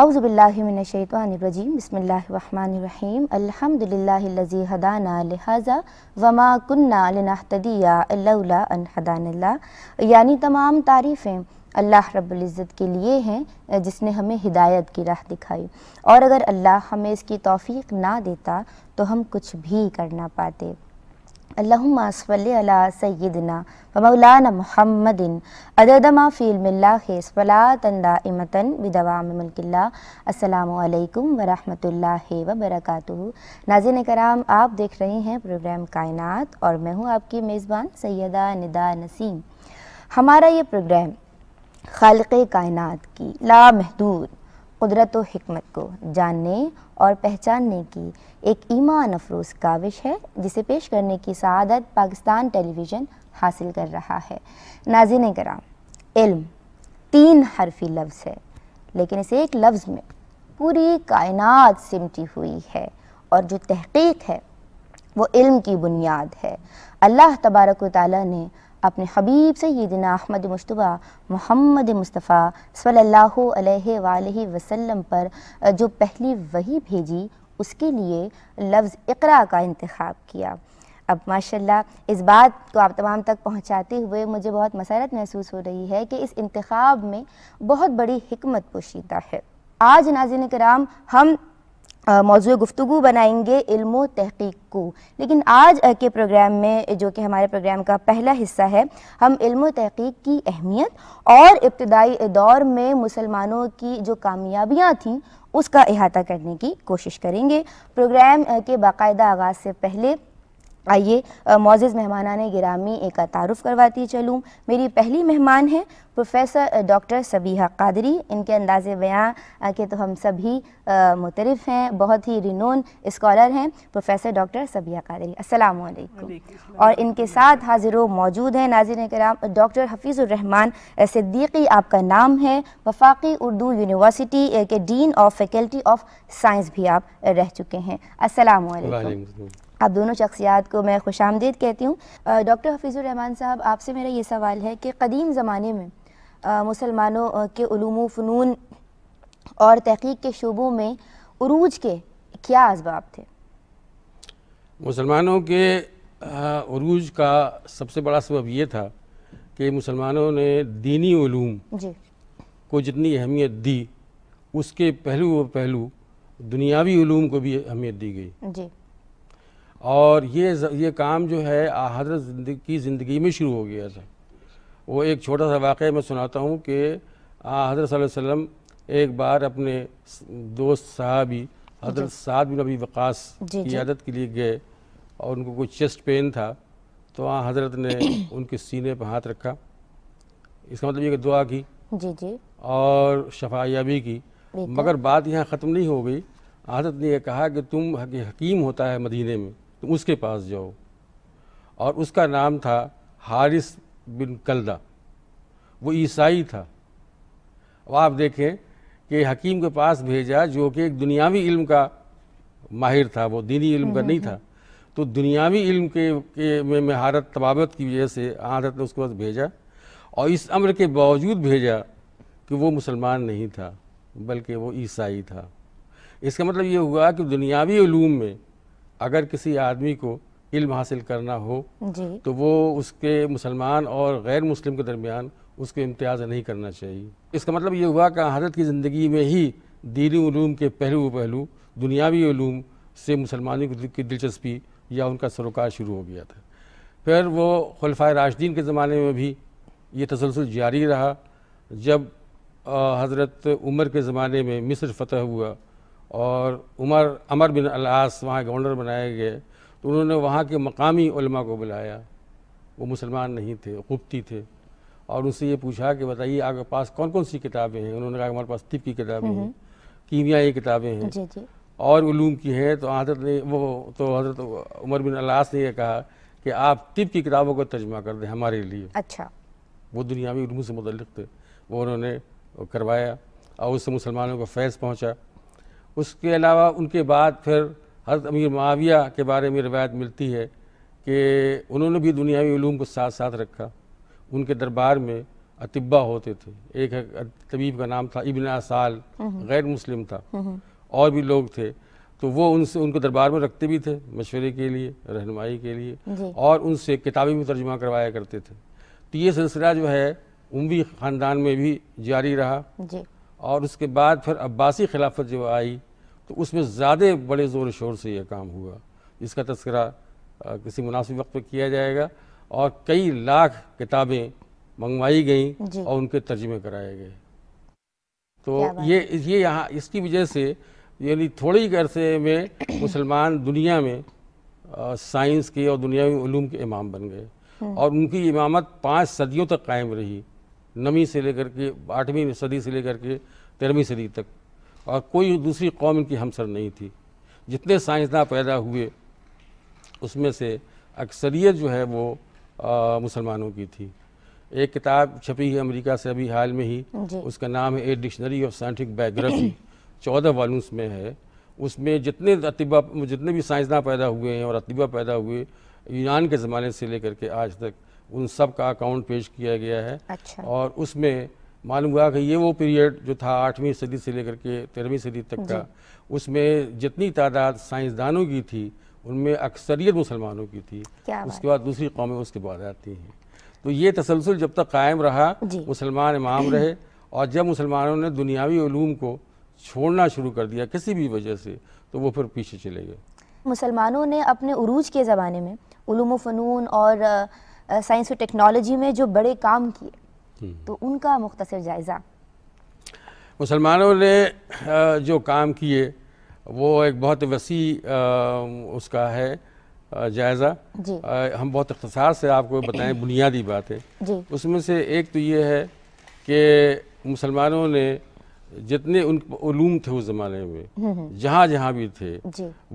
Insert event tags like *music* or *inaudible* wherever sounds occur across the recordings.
अउज़बिल्लिमिनशैतवानरजीम बसमीम अल्हम्दुलिल्लाहिल्लज़ी हदाना लिहाजा वमा कुन्ना यानी तमाम तारीफ़ें अल्लाह रब्ज़त के लिए हैं जिसने हमें हिदायत की राह दिखाई और अगर अल्लाह हमें इसकी तोफ़ी ना देता तो हम कुछ भी कर ना पाते अल्लासल्ला व नाजिन कराम आप देख रहे हैं प्रोग्राम कायनात और मैं हूँ आपकी मेज़बान सैदा निदा नसीम हमारा ये प्रोग्राम खालक़ कायनात की लामहदूद कुदरत व हमत को जानने और पहचानने की एक ईमान अफरोज काविश है जिसे पेश करने की सआदत पाकिस्तान टेलीविज़न हासिल कर रहा है नाजिन कराम इल्म तीन हरफी लफ्ज़ है लेकिन इस एक लफ्ज़ में पूरी कायनात सिमटी हुई है और जो तहकीक है वो इल्म की बुनियाद है अल्लाह तबारक ताली ने अपने हबीब से दिन अहमद मुशतबा मोहम्मद मुस्तफ़ा सल्लल्लाहु अलैहि वसल्लम पर जो पहली वही भेजी उसके लिए लफ्ज़ इकरा का इंतखब किया अब माशाल्लाह इस बात को आप तमाम तक पहुंचाते हुए मुझे बहुत मसरत महसूस हो रही है कि इस इंतखब में बहुत बड़ी हमत पोशीदा है आज नाजिन कराम हम मौजू गुफ्तु बनाएंगे इल्म तहकीक को लेकिन आज के प्रोग्राम में जो कि हमारे प्रोग्राम का पहला हिस्सा है हम इल्मो तहकीक की अहमियत और इब्तदाई दौर में मुसलमानों की जो कामयाबियाँ थीं उसका अहाता करने की कोशिश करेंगे प्रोग्राम के बाकायदा आगाज़ से पहले आइए मोजिज़ मेहमाना ने गिरामी एक तारुफ़ करवाती चलूँ मेरी पहली मेहमान है प्रोफेसर डॉक्टर सबीहा कादरी इनके अंदाज़ बयाँ के तो हम सभी मुतरफ हैं बहुत ही रिनोन इस्कॉलर हैं प्रोफेसर डॉक्टर सबीहा कादरी अस्सलाम वालेकुम और इनके साथ हाजिर मौजूद हैं नाजिन कराम डॉक्टर हफीज़ुररहमान सिद्दीकी आपका नाम है वफाकी उर्दू यूनिवर्सिटी के dean of faculty of science भी आप रह चुके हैं असलकम आप दोनों शख्सियात को मैं खुश आमदीद कहती हूँ डॉक्टर हफीज़ुररहमान साहब आपसे मेरा ये सवाल है कि कदीम ज़माने में मुसलमानों के फ़नून और तहकीक के शुबों में अरूज के क्या इसबाब थे मुसलमानों के अरूज का सबसे बड़ा सबब यह था कि मुसलमानों ने दीनी जी को जितनी अहमियत दी उसके पहलू व पहलू दुनियावी को भी अहमियत दी गई जी और ये ये काम जो है हजरत की ज़िंदगी में शुरू हो गया था वो एक छोटा सा वाक़ मैं सुनाता हूँ कि हजरत वसम एक बार अपने दोस्त साहबी हजरत साद बिन अभी वक़ास की आदत के लिए गए और उनको कोई चेस्ट पेन था तो वहाँ हजरत ने *clears throat* उनके सीने पर हाथ रखा इसका मतलब ये कि दुआ की जी जी और शफायाबी की मगर बात यहाँ ख़त्म नहीं हो गई हजरत ने यह कहा कि तुम हकीम होता है मदीने में तुम उसके पास जाओ और उसका नाम था हारिस बिन कलदा वो ईसाई था अब आप देखें कि हकीम के पास भेजा जो कि एक दुनियावी इल्म का माहिर था वो दीनी इल्म का हम्म, नहीं हम्म। था तो दुनियावी इल्म के, के में महारत तबावत की वजह से आदत तो ने उसके पास भेजा और इस अम्र के बावजूद भेजा कि वो मुसलमान नहीं था बल्कि वो ईसाई था इसका मतलब ये हुआ कि दुनियावी ूम में अगर किसी आदमी को इल्म हासिल करना हो जी। तो वो उसके मुसलमान और गैर मुस्लिम के दरमियान उसको इम्तियाज़ नहीं करना चाहिए इसका मतलब ये हुआ कि हजरत की ज़िंदगी में ही दीनी ूम के पहलू पहलू दुनियावी ूम से मुसलमानों की दिलचस्पी या उनका सरोकार शुरू हो गया था फिर वो खलफा राशदीन के ज़माने में भी ये तसलसल जारी रहा जब हज़रत उमर के ज़माने में मिस्र फ़तह हुआ और उमर अमर बिन अलास वहाँ गवर्नर बनाए गए तो उन्होंने वहाँ के मकामी उलमा को बुलाया वो मुसलमान नहीं थे कुप्ती थे और उनसे ये पूछा कि बताइए आपके पास कौन कौन सी किताबें हैं उन्होंने कहा हमारे पास तिब की किताबें हैं कीमियाई किताबें हैं और उलूम की हैं तो हजरत ने वो तो हजरत उमर बिन अलास ने यह कहा कि आप तिब की किताबों का तर्जमा कर दें हमारे लिए अच्छा वो दुनियावी उलूम से मुतल थे वो उन्होंने करवाया और उससे मुसलमानों को फैज़ पहुँचा उसके अलावा उनके बाद फिर हजरत अमीर माविया के बारे में रवायत मिलती है कि उन्होंने भी दुनियावी ूम को साथ साथ रखा उनके दरबार में अतिब्बा होते थे एक तबीब का नाम था इबन असाल हम्म। गैर मुस्लिम था हम्म। और भी लोग थे तो वो उनसे उनको दरबार में रखते भी थे मशवरे के लिए रहनुमाई के लिए और उनसे किताबी भी तर्जुमा करवाया करते थे तो ये सिलसिला जो है उमवी ख़ानदान में भी जारी रहा और उसके बाद फिर अब्बासी खिलाफत जब आई तो उसमें ज़्यादा बड़े ज़ोर शोर से यह काम हुआ इसका तस्करा किसी मुनासिब वक्त पर किया जाएगा और कई लाख किताबें मंगवाई गईं और उनके तर्जमे कराए गए तो ये ये यहाँ इसकी वजह से यानी थोड़े ही अरसे में *clears throat* मुसलमान दुनिया में साइंस के और दुनियावी के इमाम बन गए हम्म। और उनकी इमामत पाँच सदियों तक कायम रही नवी से लेकर के आठवीं सदी से लेकर के तेरहवीं सदी तक और कोई दूसरी कौम इनकी हमसर नहीं थी जितने साइंसदान पैदा हुए उसमें से अक्सरियत जो है वो मुसलमानों की थी एक किताब छपी है अमेरिका से अभी हाल में ही उसका नाम है a dictionary of scientific biography चौदह वॉल्यूम्स में है उसमें जितने अतिबा जितने भी साइंसदान पैदा हुए हैं और अतबा पैदा हुए यूनान के ज़माने से लेकर के आज तक उन सब का अकाउंट पेश किया गया है अच्छा। और उसमें मालूम हुआ कि ये वो पीरियड जो था आठवीं सदी से लेकर के तेरहवीं सदी तक का उसमें जितनी तादाद साइंसदानों की थी उनमें अक्सरियत मुसलमानों की थी उसके बाद दूसरी कौमें उसके बाद आती हैं तो ये तसलसल जब तक कायम रहा मुसलमान इमाम रहे और जब मुसलमानों ने दुनियावी ूम को छोड़ना शुरू कर दिया किसी भी वजह से तो वो फिर पीछे चले गए मुसलमानों ने अपने उरूज के ज़माने में फ़नून और साइंस और टेक्नोलॉजी में जो बड़े काम किए हम्म। तो उनका मुख्तर जायज़ा मुसलमानों ने जो काम किए वो एक बहुत वसी उसका है जायज़ा हम बहुत अख्तसार से आपको बताएं बुनियादी बातें उसमें से एक तो ये है कि मुसलमानों ने जितने उन थे उस ज़माने में हम्म, हम्म। जहाँ जहाँ भी थे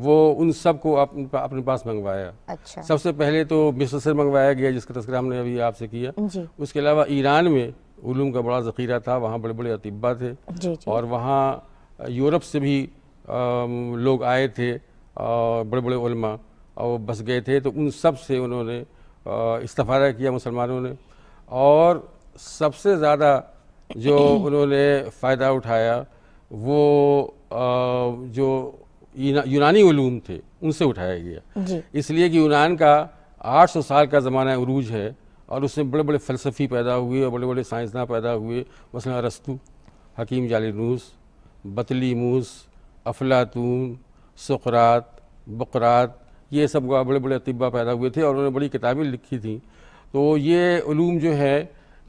वो उन सब को अपने अपने पास मंगवाया अच्छा। सबसे पहले तो मिस्र से मंगवाया गया जिसका तस्करा हमने अभी आपसे किया उसके अलावा ईरान में उलूम का बड़ा ज़ख़ीरा था वहाँ बड़े बड़े अतिबा थे जी, जी। और वहाँ यूरोप से भी आ, लोग आए थे और बड़े बड़े उलमा और बस गए थे तो उन सब से उन्होंने इस्तफारा किया मुसलमानों ने और सबसे ज़्यादा जो उन्होंने फ़ायदा उठाया वो आ, जो यूनानी ूम थे उनसे उठाया गया इसलिए कि यूनान का 800 साल का ज़माना अरूज है और उसमें बड़े बड़े फ़लसफ़ी पैदा हुए और बड़े बड़े साइंसदां पैदा हुए मसला अरस्तु हकीम जालनूस बतली मूस अफलातून सुखरात बकरात ये सब बड़े बड़े अतिबा पैदा हुए थे और उन्होंने बड़ी किताबें लिखी थी तो ये ूम जो है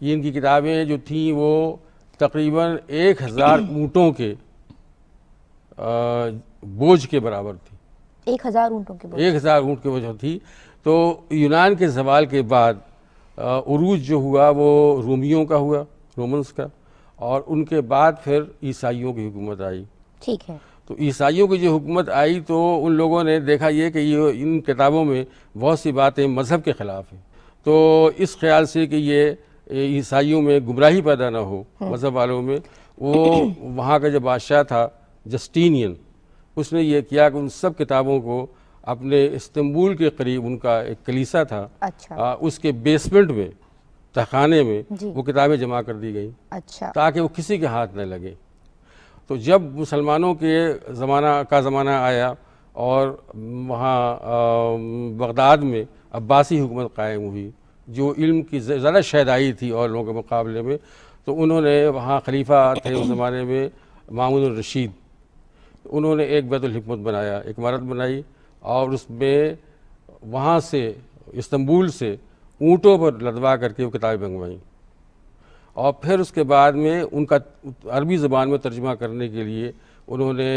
ये इनकी किताबें जो थीं वो तकरीबन एक हज़ार *clears throat* ऊँटों के बोझ के बराबर थी एक हज़ार ऊँटों के बोझ एक हज़ार ऊँट के बोझ थी तो यूनान के जवाल के बाद अरूज जो हुआ वो रोमियों का हुआ रोमन्स का और उनके बाद फिर ईसाइयों की हुकूमत आई ठीक है तो ईसाइयों की जो हुकूमत आई तो उन लोगों ने देखा ये कि ये इन किताबों में बहुत सी बातें मज़हब के ख़िलाफ़ हैं तो इस ख्याल से कि ये ईसाइयों में गुमराही पैदा ना हो हाँ। मज़हब वालों में वो वहाँ का जो बादशाह था जस्टीनियन उसने ये किया कि उन सब किताबों को अपने इस्तुल के करीब उनका एक कलीसा था अच्छा। आ, उसके बेसमेंट में तहखाने में वो किताबें जमा कर दी गई अच्छा। ताकि वो किसी के हाथ न लगे तो जब मुसलमानों के ज़माना का ज़माना आया और वहाँ बगदाद में अब्बासी हुकूमत कायम हुई जो इल्म की ज़्यादा शहदाई थी और लोगों के मुकाबले में तो उन्होंने वहाँ खलीफा थे उस ज़माने में मामून रशीद उन्होंने एक बैतुलहकमत बनाया एक इमारत बनाई और उसमें वहाँ से इस्तंबूल से ऊँटों पर लदवा करके वो किताबें मंगवाईं और फिर उसके बाद में उनका अरबी ज़बान में तर्जमा करने के लिए उन्होंने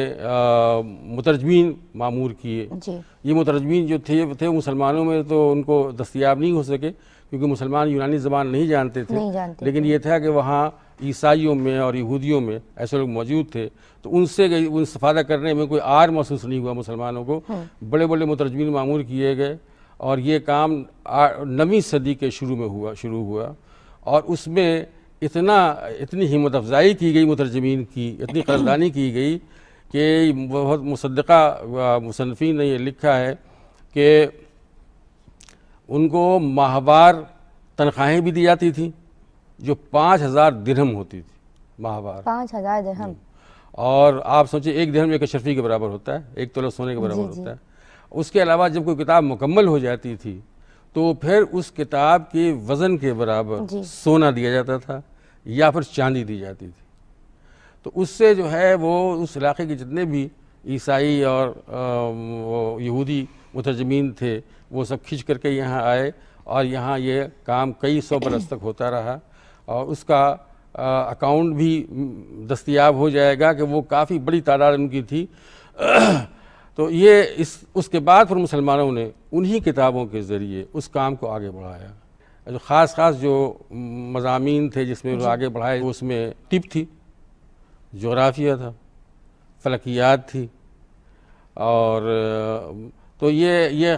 मुतरजमीन मामूर किए ये मुतरजमीन जो थे थे मुसलमानों में तो उनको दस्तियाब नहीं हो सके क्योंकि मुसलमान यूनानी ज़बान नहीं जानते थे नहीं जानते लेकिन ये था कि वहाँ ईसाइयों में और यहूदियों में ऐसे लोग मौजूद थे तो उनसे उन सफादा करने में कोई आर महसूस नहीं हुआ मुसलमानों को हम्म। बड़े बड़े मुतरजमीन मामूर किए गए और ये काम नवीं सदी के शुरू में हुआ शुरू हुआ और उसमें इतना इतनी हिम्मत अफजाई की गई मुतरजमीन की इतनी कर्जदानी की गई कि बहुत मुसदा मुसनफ़ी ने ये लिखा है कि उनको माहवार तनख्वाहें भी दी जाती थी जो पाँच हज़ार दिरहम होती थी माहवार पाँच हज़ार दिरहम और आप सोचिए एक दिरहम एक अशरफी के बराबर होता है एक तोला सोने के बराबर होता है उसके अलावा जब कोई किताब मुकम्मल हो जाती थी तो फिर उस किताब के वज़न के बराबर सोना दिया जाता था या फिर चांदी दी जाती थी तो उससे जो है वो उस इलाके के जितने भी ईसाई और यहूदी मुतजमीन थे वो सब खींच करके यहाँ आए और यहाँ ये काम कई सौ बरस तक होता रहा और उसका अकाउंट भी दस्तियाब हो जाएगा कि वो काफ़ी बड़ी तादाद उनकी थी *clears throat* तो ये इस उसके बाद फिर मुसलमानों ने उन्हीं किताबों के ज़रिए उस काम को आगे बढ़ाया जो ख़ास ख़ास जो मजामी थे जिसमें वो आगे बढ़ाए उसमें टिप थी जोग्राफिया था फलकियात थी और तो ये ये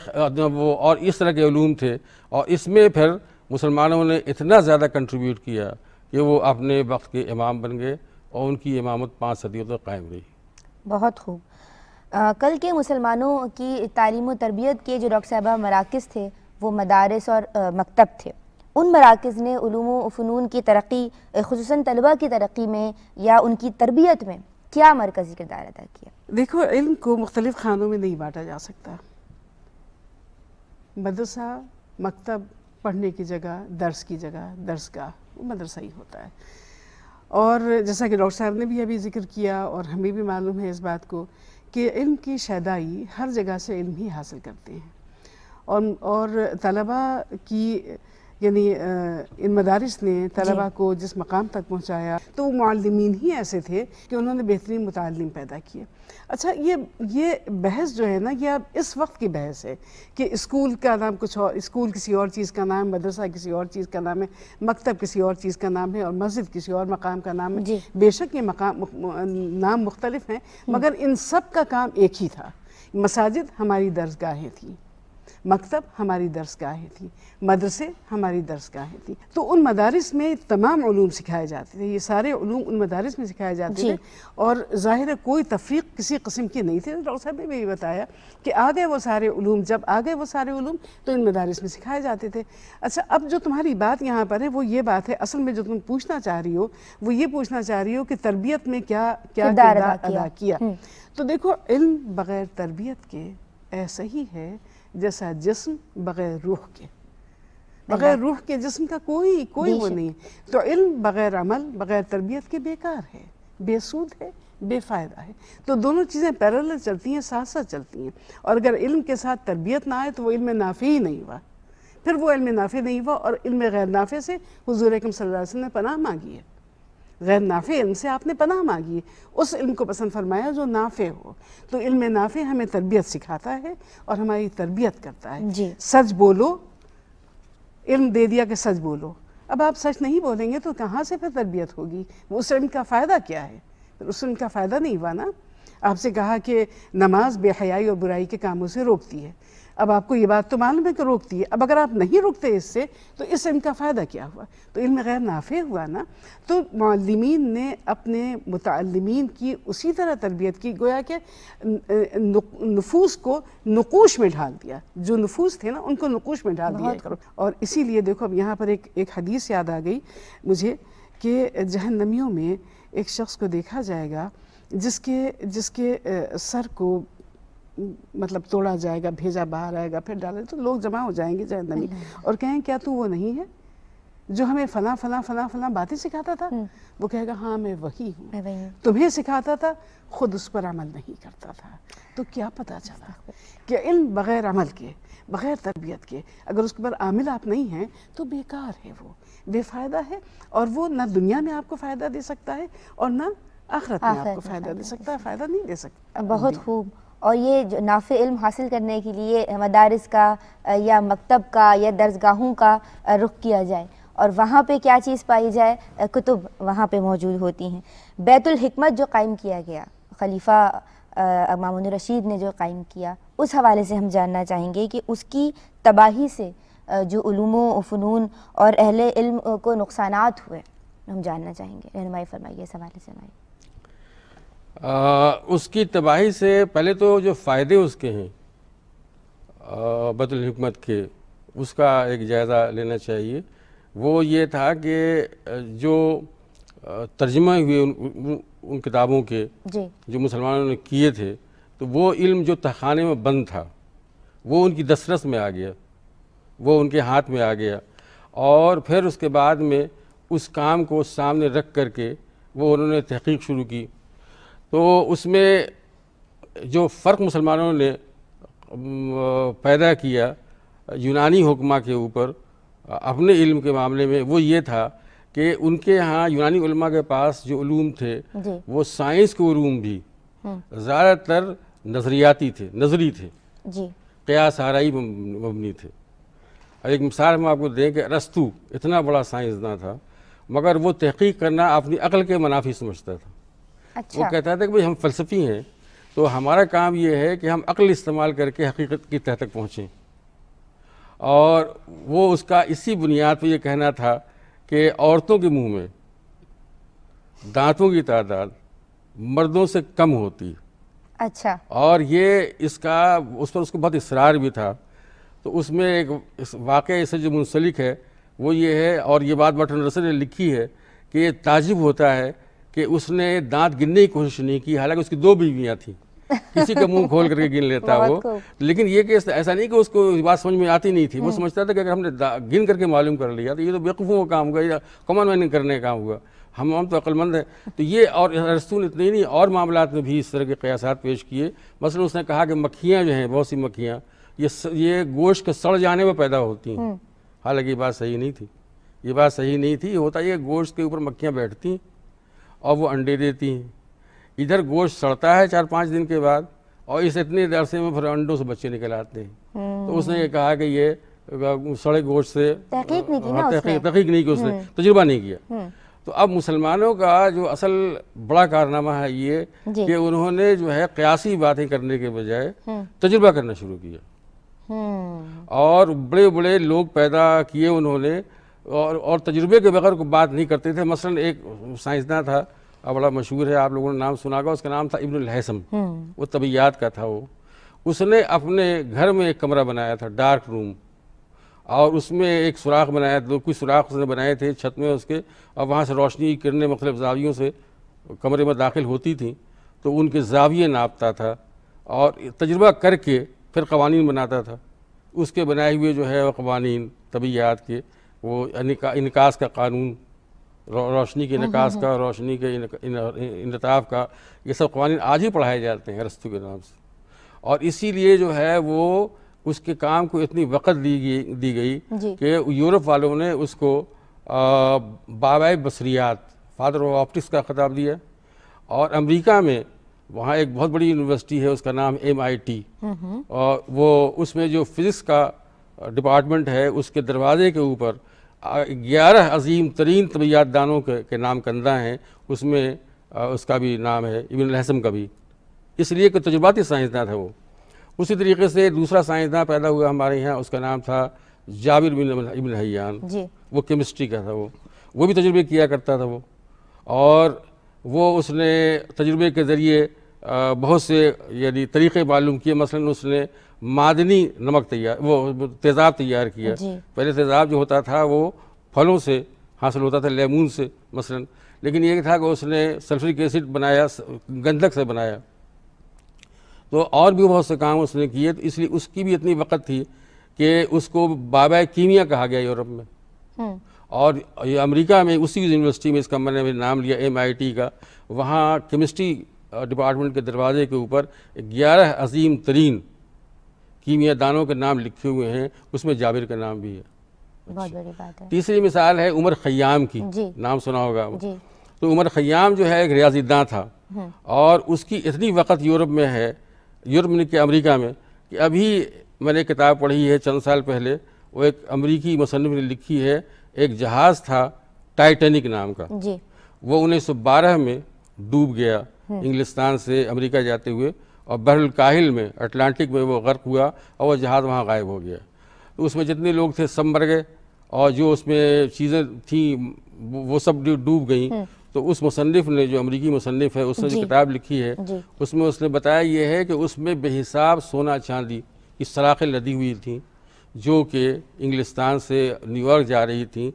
वो और इस तरह के लूम थे और इसमें फिर मुसलमानों ने इतना ज़्यादा कंट्रीब्यूट किया कि वो अपने वक्त के इमाम बन गए और उनकी इमामत पाँच सदियों तक तो कायम रही बहुत खूब कल के मुसलमानों की तालीम तरबियत के जो डॉक्टर साहबा मराकज़ थे वो मदारस और मकतब थे उन मराकज़ ने फ़नून की तरक्की खसूस तलबा की तरक्की में या उनकी तरबियत में क्या मरकज़ी किरदार अदा किया देखो इल्म को मुख्तलिफ़ खानों में नहीं बांटा जा सकता मदरसा मकतब पढ़ने की जगह दर्स की जगह दर्सगाह वो मदरसा ही होता है और जैसा कि डॉक्टर साहब ने भी अभी जिक्र किया और हमें भी मालूम है इस बात को कि इल्म की शैदाई हर जगह से इल्म ही हासिल करते हैं और और तलबा की यानी इन मदारस ने तलबा को जिस मकाम तक पहुँचाया तो वो मालमीन ही ऐसे थे कि उन्होंने बेहतरीन मुतालिम पैदा किए अच्छा ये ये बहस जो है ना ये अब इस वक्त की बहस है कि स्कूल का नाम कुछ और स्कूल किसी और चीज़ का नाम है मदरसा किसी और चीज़ का नाम है मकतब किसी और चीज़ का नाम है और मस्जिद किसी और मकाम का नाम है बेशक ये मकाम नाम मुख्तलिफ हैं हम्म। मगर इन सब का काम एक ही था मसाजिद हमारी दर्जगाहें थी मकतब हमारी दर्स गाहें थी मदरसे हमारी दर्स गाहें थी तो उन मदारस में तमाम ूम सिखाए जाते थे ये सारे ूम उन मदारस में सिखाए जाते थे और ज़ाहिर कोई तफीक किसी कस्म की नहीं थी तो डॉक्टर साहब ने भी बताया कि आ गए वो सारे ूम जब आ गए वो सारे ूम तो इन मदारस में सिखाए जाते थे अच्छा अब जो तुम्हारी बात यहाँ पर है वो ये बात है असल में जो तुम पूछना चाह रही हो वो ये पूछना चाह रही हो कि तरबियत में क्या क्या अदा किया हम्म। तो देखो इल्म बग़ैर तरबियत के ऐसा ही है जैसा जिस्म बग़ैर रूह के बग़ैर रूह के जिस्म का कोई कोई वो नहीं तो इल्म बग़ैर अमल बग़ैर तरबियत के बेकार है बेसूद है बेफ़ायदा है तो दोनों चीज़ें पैरल चलती हैं साथ साथ चलती हैं और अगर इल्म के साथ तरबियत ना आए तो वो इल्म नाफी ही नहीं हुआ फिर वो इल्म नाफी नहीं हुआ और इल्म गैर नाफे से हजूर अकम सल्लल्लाहु अलैहि वसल्लम ने पनाह मांगी है गैर नाफ़े इल्म से आपने पनाह मांगी उस इल्म को पसंद फरमाया जो नाफ़े हो तो इल्म नाफ़े हमें तरबियत सिखाता है और हमारी तरबियत करता है सच बोलो इल्म दे दिया कि सच बोलो अब आप सच नहीं बोलेंगे तो कहाँ से फिर तरबियत होगी उस इल्म का फ़ायदा क्या है फिर उस इल्म का फ़ायदा नहीं हुआ ना आपसे कहा कि नमाज बेहयाई और बुराई के कामों से रोकती है अब आपको ये बात तो मालूम है कि रोकती है अब अगर आप नहीं रुकते इससे तो इस इल्म का फ़ायदा क्या हुआ तो इल्म गैर नाफे हुआ ना तो मालमीन ने अपने मतलमीन की उसी तरह तरबियत की गोया कि नफूस को नकोश में ढाल दिया जो नफूस थे ना उनको नकोश में ढाल दिया करो और इसीलिए देखो अब यहाँ पर एक एक हदीस याद आ गई मुझे कि जहनमियों में एक शख्स को देखा जाएगा जिसके जिसके सर को मतलब तोड़ा जाएगा भेजा बाहर आएगा फिर डाले तो लोग जमा हो जाएंगे जहनमी हम्म। और कहें क्या तू वो नहीं है जो हमें फला फला फला फला बातें सिखाता था हम्म। वो कहेगा हाँ मैं वही हूँ तुम्हें सिखाता था खुद उस पर अमल नहीं करता था तो क्या पता चला कि इन बग़ैर अमल के बग़ैर तरबियत के अगर उस पर आमिल आप नहीं हैं तो बेकार है वो बेफ़ायदा है और वो ना दुनिया में आपको फ़ायदा दे सकता है और ना आखरत में आपको फ़ायदा दे सकता है फ़ायदा नहीं दे सकता बहुत खूब और ये जो नाफ़ इल्म हासिल करने के लिए मदारस का या मकतब का या दर्जगाहों का रुख किया जाए और वहाँ पे क्या चीज़ पाई जाए कुतुब वहाँ पे मौजूद होती हैं बैतुल हिकमत जो कायम किया गया खलीफा मामून रशीद ने जो कायम किया उस हवाले से हम जानना चाहेंगे कि उसकी तबाही से जो ूम फ़नून और अहल इल्म को नुकसान हुए हम जानना चाहेंगे रहनमाई फरमाइए इस हवाले से हमारी आ, उसकी तबाही से पहले तो जो फ़ायदे उसके हैं बतुलहकमत के उसका एक जायज़ा लेना चाहिए वो ये था कि जो तर्जमा हुए उन, उन, उन किताबों के जो मुसलमानों ने किए थे तो वो इल्म जो तहखाने में बंद था वो उनकी दसरस में आ गया वो उनके हाथ में आ गया और फिर उसके बाद में उस काम को सामने रख करके वो उन्होंने तहकीक शुरू की तो उसमें जो फ़र्क मुसलमानों ने पैदा किया यूनानी हुक्मा के ऊपर अपने इल्म के मामले में वो ये था कि उनके यहाँ यूनानी उलमा के पास जो ूम थे वो साइंस के ूम भी हम्म। ज़्यादातर नजरियाती थे नजरी थे कयास आरई मबनी थे एक मिसाल हम आपको दें कि रस्तू इतना बड़ा साइंसदान था मगर वो तहकीक करना अपनी अकल के मुनाफी समझता था अच्छा। वो कहता था कि भाई हम फलसफी हैं तो हमारा काम ये है कि हम अक्ल इस्तेमाल करके हकीकत की तह तक पहुँचें और वो उसका इसी बुनियाद पर यह कहना था कि औरतों के मुँह में दांतों की तादाद मर्दों से कम होती अच्छा और ये इसका उस पर उसको बहुत इसरार भी था तो उसमें एक वाक़ से जो मुंसलिक है वो ये है और ये बात बटन रसल ने लिखी है कि ये ताजुब होता है कि उसने दांत गिनने की कोशिश नहीं की हालांकि उसकी दो बीवियाँ थी किसी का मुंह खोल करके गिन लेता *laughs* वो लेकिन ये केस ऐसा नहीं कि उसको बात समझ में आती नहीं थी वो हम्म। समझता था कि अगर हमने गिन करके मालूम कर लिया तो ये तो बेवकूफ़ों का काम हुआ या कॉमन मैनिंग करने का काम हुआ हम हम तो अक्लमंद हैं तो ये और रसूल इतने नहीं और मामला में भी इस तरह के कयास पेश किए मसलन उसने कहा कि मक्खियाँ जो हैं बहुत सी मक्खियाँ ये ये गोश्त के सड़ जाने में पैदा होती हैं हम्म। हालांकि ये बात सही नहीं थी ये बात सही नहीं थी होता ये गोश्त के ऊपर मक्खियाँ बैठती और वो अंडे देती हैं इधर गोश्त सड़ता है चार पाँच दिन के बाद और इस इतने अरसे में फिर अंडों से बच्चे निकल आते हैं तो हम्म। उसने ये कहा कि ये सड़े गोश्त से तहकीक नहीं की हाँ, उसने हम्म। तजुर्बा नहीं किया हम्म। तो अब मुसलमानों का जो असल बड़ा कारनामा है ये कि उन्होंने जो है क्यासी बातें करने के बजाय तजुर्बा करना शुरू किया और बड़े बड़े लोग पैदा किए उन्होंने और और तजुर्बे के बगैर कोई बात नहीं करते थे मसलन एक साइंसदान था अब बड़ा मशहूर है आप लोगों ने नाम सुना होगा उसका नाम था इब्न हैसम हम्म। वो तबियात का था वो उसने अपने घर में एक कमरा बनाया था डार्क रूम और उसमें एक सुराख बनाया था कुछ सुराख उसने बनाए थे छत में उसके और वहाँ से रोशनी किरने मतलब जावियों से कमरे में दाखिल होती थी तो उनके जाविये नापता था और तजुर्बा करके फिर कवानीन बनाता था उसके बनाए हुए जो है वह कवानीन तबीयात के वो निका, इनकास का कानून रोशनी के निकास हम्म, का हम्म। रोशनी के इनताफ का ये सब कवानी आज ही पढ़ाए जाते हैं रस्तू के नाम से और इसीलिए जो है वो उसके काम को इतनी वक़्त दी गई दी गई कि यूरोप वालों ने उसको बाबा बसरियात फादर ऑफ ऑप्टिक्स का ख़िताब दिया और अमेरिका में वहाँ एक बहुत बड़ी यूनिवर्सिटी है उसका नाम एम आई टी और वो उसमें जो फिज़िक्स का डिपार्टमेंट है उसके दरवाजे के ऊपर ग्यारह अजीम तरीन तबीयात दानों के, के नाम कंदा हैं उसमें आ, उसका भी नाम है इबिन लहसम का भी इसलिए कि तजुर्बाती साइंसदान है वो उसी तरीके से दूसरा साइंसदान पैदा हुआ हमारे यहाँ उसका नाम था जाविर बिन इबिन हयान वो केमिस्ट्री का था वो वो भी तजुर्बे किया करता था वो और वो उसने तजुर्बे के ज़रिए बहुत से यानी तरीक़े मालूम किए मसलन उसने मादनी नमक तैयार वो तेज़ाब तैयार किया पहले तेज़ाब जो होता था वो फलों से हासिल होता था लेमून से मसलन लेकिन ये था कि उसने सल्फ्रिक एसिड बनाया गंधक से बनाया तो और भी बहुत से काम उसने किए तो इसलिए उसकी भी इतनी वक़्त थी कि उसको बाबा कीमिया कहा गया यूरोप में हम्म। और अमेरिका में उसी यूनिवर्सिटी में इसका मैंने नाम लिया एमआईटी का वहाँ केमिस्ट्री डिपार्टमेंट के दरवाजे के ऊपर ग्यारह अजीम तरीन कीमियादानों के नाम लिखे हुए हैं उसमें जाबिर का नाम भी है बहुत अच्छा। बड़ी बात है तीसरी मिसाल है उमर खयाम की नाम सुना होगा जी। तो उमर खयाम जो है एक रियाजीदा था हम्म। और उसकी इतनी वक्त यूरोप में है यूरोप में कि अमेरिका में कि अभी मैंने किताब पढ़ी है चंद साल पहले वो एक अमरीकी मुसनफ़ ने लिखी है एक जहाज़ था टाइटैनिक नाम का जी। वो उन्नीस में डूब गया हम्म। इंग्लिस्तान से अमेरिका जाते हुए और बहरुल काहिल में अटलांटिक में वो गर्क हुआ और वह जहाज़ वहाँ गायब हो गया तो उसमें जितने लोग थे सब मर गए और जो उसमें चीज़ें थी वो सब डूब गई हम्म। तो उस मुसनफ़ ने जो अमरीकी मुसनफ़ है उसने जो किताब लिखी है उसमें उसने बताया ये है कि उसमें बेहिसाब सोना चांदी की सलाखें लदी हुई थी जो कि इंग्लिस्तान से न्यूयॉर्क जा रही थी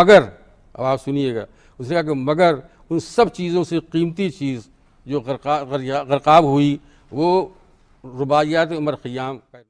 मगर अब आप सुनिएगा उसने कहा कि मगर उन सब चीज़ों से कीमती चीज़ जो गरकाब हुई वो रुबायात उमर ख़याम